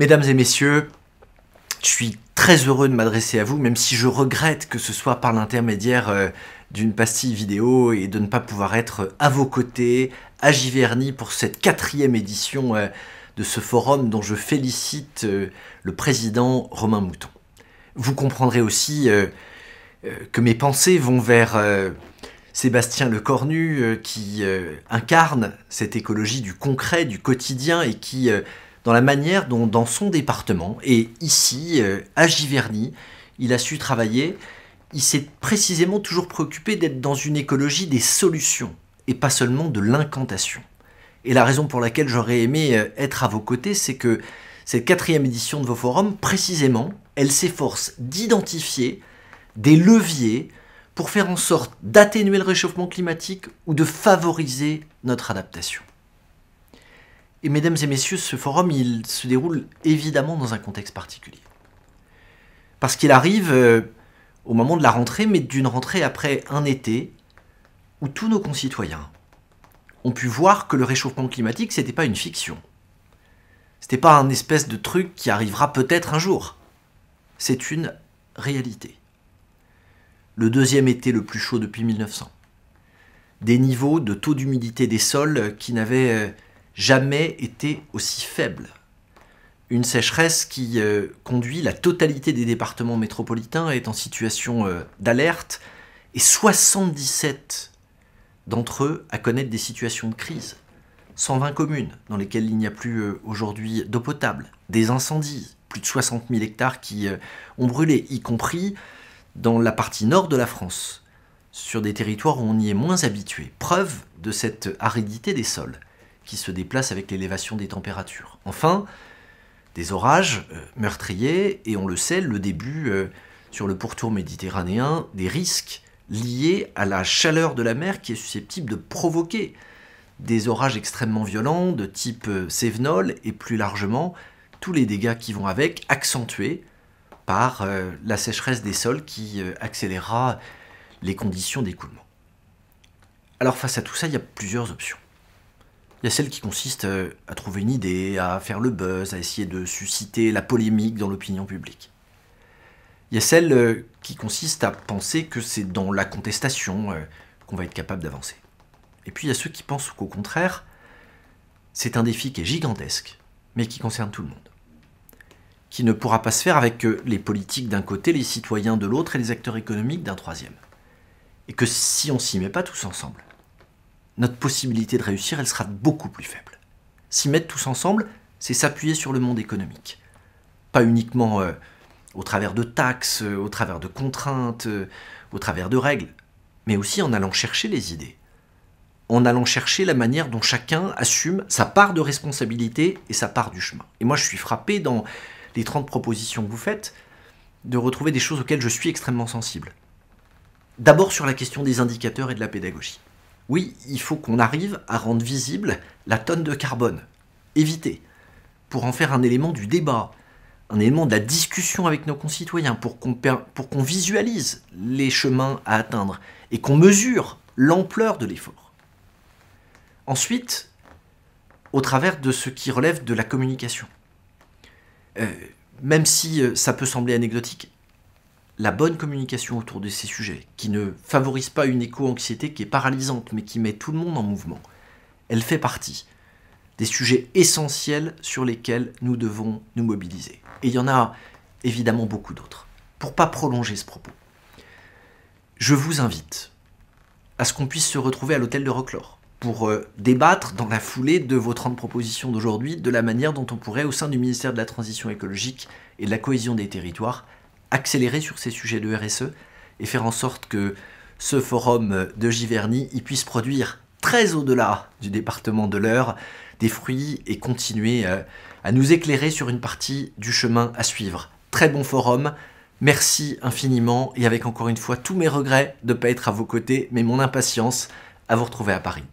Mesdames et messieurs, je suis très heureux de m'adresser à vous, même si je regrette que ce soit par l'intermédiaire euh, d'une pastille vidéo et de ne pas pouvoir être à vos côtés, à Giverny, pour cette quatrième édition euh, de ce forum dont je félicite euh, le président Romain Mouton. Vous comprendrez aussi que mes pensées vont vers Sébastien Lecornu, qui incarne cette écologie du concret, du quotidien, et qui dans la manière dont, dans son département, et ici, euh, à Giverny, il a su travailler. Il s'est précisément toujours préoccupé d'être dans une écologie des solutions, et pas seulement de l'incantation. Et la raison pour laquelle j'aurais aimé euh, être à vos côtés, c'est que cette quatrième édition de vos forums, précisément, elle s'efforce d'identifier des leviers pour faire en sorte d'atténuer le réchauffement climatique ou de favoriser notre adaptation. Et mesdames et messieurs, ce forum, il se déroule évidemment dans un contexte particulier. Parce qu'il arrive euh, au moment de la rentrée, mais d'une rentrée après un été où tous nos concitoyens ont pu voir que le réchauffement climatique, c'était pas une fiction. C'était pas un espèce de truc qui arrivera peut-être un jour. C'est une réalité. Le deuxième été le plus chaud depuis 1900. Des niveaux de taux d'humidité des sols qui n'avaient euh, jamais été aussi faible. Une sécheresse qui euh, conduit la totalité des départements métropolitains est en situation euh, d'alerte et 77 d'entre eux à connaître des situations de crise. 120 communes dans lesquelles il n'y a plus euh, aujourd'hui d'eau potable, des incendies, plus de 60 000 hectares qui ont brûlé, y compris dans la partie nord de la France, sur des territoires où on y est moins habitué. Preuve de cette aridité des sols qui se déplacent avec l'élévation des températures. Enfin, des orages euh, meurtriers et on le sait, le début euh, sur le pourtour méditerranéen, des risques liés à la chaleur de la mer qui est susceptible de provoquer des orages extrêmement violents de type euh, Sévenol et plus largement tous les dégâts qui vont avec, accentués par la sécheresse des sols qui accélérera les conditions d'écoulement. Alors face à tout ça, il y a plusieurs options. Il y a celle qui consiste euh, à trouver une idée, à faire le buzz, à essayer de susciter la polémique dans l'opinion publique. Il y a celle euh, qui consiste à penser que c'est dans la contestation euh, qu'on va être capable d'avancer. Et puis il y a ceux qui pensent qu'au contraire, c'est un défi qui est gigantesque, mais qui concerne tout le monde. Qui ne pourra pas se faire avec les politiques d'un côté, les citoyens de l'autre et les acteurs économiques d'un troisième. Et que si on s'y met pas tous ensemble, notre possibilité de réussir, elle sera beaucoup plus faible. S'y mettre tous ensemble, c'est s'appuyer sur le monde économique. Pas uniquement euh, au travers de taxes, euh, au travers de contraintes, euh, au travers de règles, mais aussi en allant chercher les idées, en allant chercher la manière dont chacun assume sa part de responsabilité et sa part du chemin. Et moi, je suis frappé dans les 30 propositions que vous faites de retrouver des choses auxquelles je suis extrêmement sensible. D'abord sur la question des indicateurs et de la pédagogie oui, il faut qu'on arrive à rendre visible la tonne de carbone, éviter, pour en faire un élément du débat, un élément de la discussion avec nos concitoyens, pour qu'on visualise les chemins à atteindre et qu'on mesure l'ampleur de l'effort. Ensuite, au travers de ce qui relève de la communication. Euh, même si euh, ça peut sembler anecdotique, la bonne communication autour de ces sujets, qui ne favorise pas une éco-anxiété qui est paralysante, mais qui met tout le monde en mouvement. Elle fait partie des sujets essentiels sur lesquels nous devons nous mobiliser. Et il y en a évidemment beaucoup d'autres. Pour ne pas prolonger ce propos, je vous invite à ce qu'on puisse se retrouver à l'hôtel de Roclore pour euh, débattre dans la foulée de vos 30 propositions d'aujourd'hui de la manière dont on pourrait, au sein du ministère de la Transition écologique et de la cohésion des territoires, accélérer sur ces sujets de RSE et faire en sorte que ce forum de Giverny puisse produire très au-delà du département de l'Eure des fruits et continuer euh, à nous éclairer sur une partie du chemin à suivre. Très bon forum, merci infiniment et avec encore une fois tous mes regrets de ne pas être à vos côtés, mais mon impatience à vous retrouver à Paris.